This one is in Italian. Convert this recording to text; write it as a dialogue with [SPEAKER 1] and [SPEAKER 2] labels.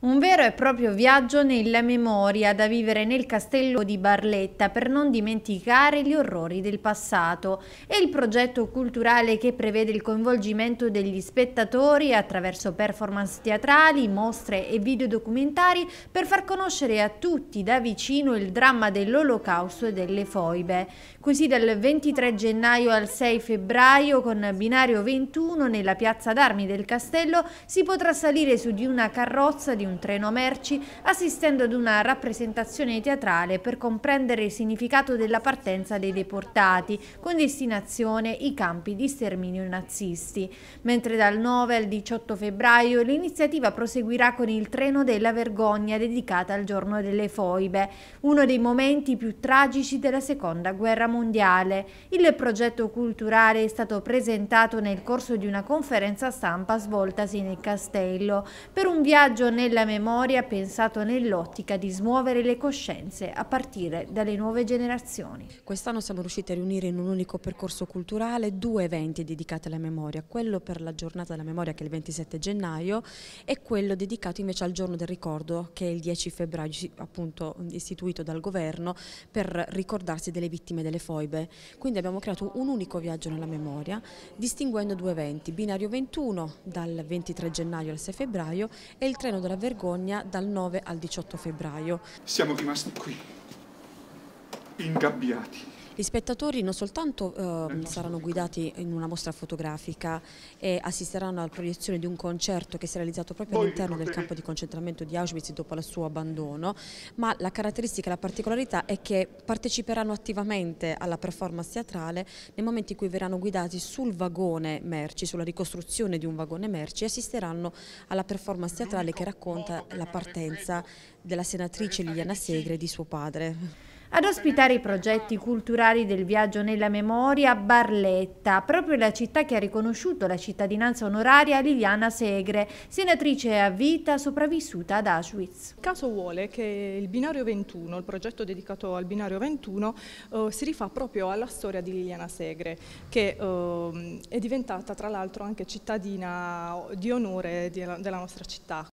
[SPEAKER 1] Un vero e proprio viaggio nella memoria da vivere nel castello di Barletta per non dimenticare gli orrori del passato È il progetto culturale che prevede il coinvolgimento degli spettatori attraverso performance teatrali, mostre e videodocumentari per far conoscere a tutti da vicino il dramma dell'olocausto e delle foibe. Così dal 23 gennaio al 6 febbraio con binario 21 nella piazza d'armi del castello si potrà salire su di una carrozza di un un treno merci assistendo ad una rappresentazione teatrale per comprendere il significato della partenza dei deportati, con destinazione i campi di sterminio nazisti. Mentre dal 9 al 18 febbraio l'iniziativa proseguirà con il treno della vergogna dedicata al giorno delle foibe, uno dei momenti più tragici della seconda guerra mondiale. Il progetto culturale è stato presentato nel corso di una conferenza stampa svoltasi nel castello per un viaggio nella della memoria pensato nell'ottica di smuovere le coscienze a partire
[SPEAKER 2] dalle nuove generazioni. Quest'anno siamo riusciti a riunire in un unico percorso culturale due eventi dedicati alla memoria, quello per la giornata della memoria che è il 27 gennaio e quello dedicato invece al giorno del ricordo che è il 10 febbraio appunto istituito dal governo per ricordarsi delle vittime delle foibe. Quindi abbiamo creato un unico viaggio nella memoria distinguendo due eventi, binario 21 dal 23 gennaio al 6 febbraio e il treno della Verona vergogna dal 9 al 18 febbraio. Siamo rimasti qui, ingabbiati gli spettatori non soltanto ehm, eh, saranno guidati in una mostra fotografica e assisteranno alla proiezione di un concerto che si è realizzato proprio all'interno del campo di concentramento di Auschwitz dopo il suo abbandono, ma la caratteristica, la particolarità è che parteciperanno attivamente alla performance teatrale nei momenti in cui verranno guidati sul vagone merci, sulla ricostruzione di un vagone merci e assisteranno alla performance teatrale che racconta la partenza della senatrice Liliana Segre e di suo padre.
[SPEAKER 1] Ad ospitare i progetti culturali del viaggio nella memoria Barletta, proprio la città che ha riconosciuto la cittadinanza onoraria a Liliana Segre, senatrice a vita sopravvissuta ad Auschwitz. Il caso vuole che il binario 21, il progetto dedicato al binario 21, eh, si rifà proprio alla storia di Liliana Segre, che eh,
[SPEAKER 2] è diventata tra l'altro anche cittadina di onore della nostra città.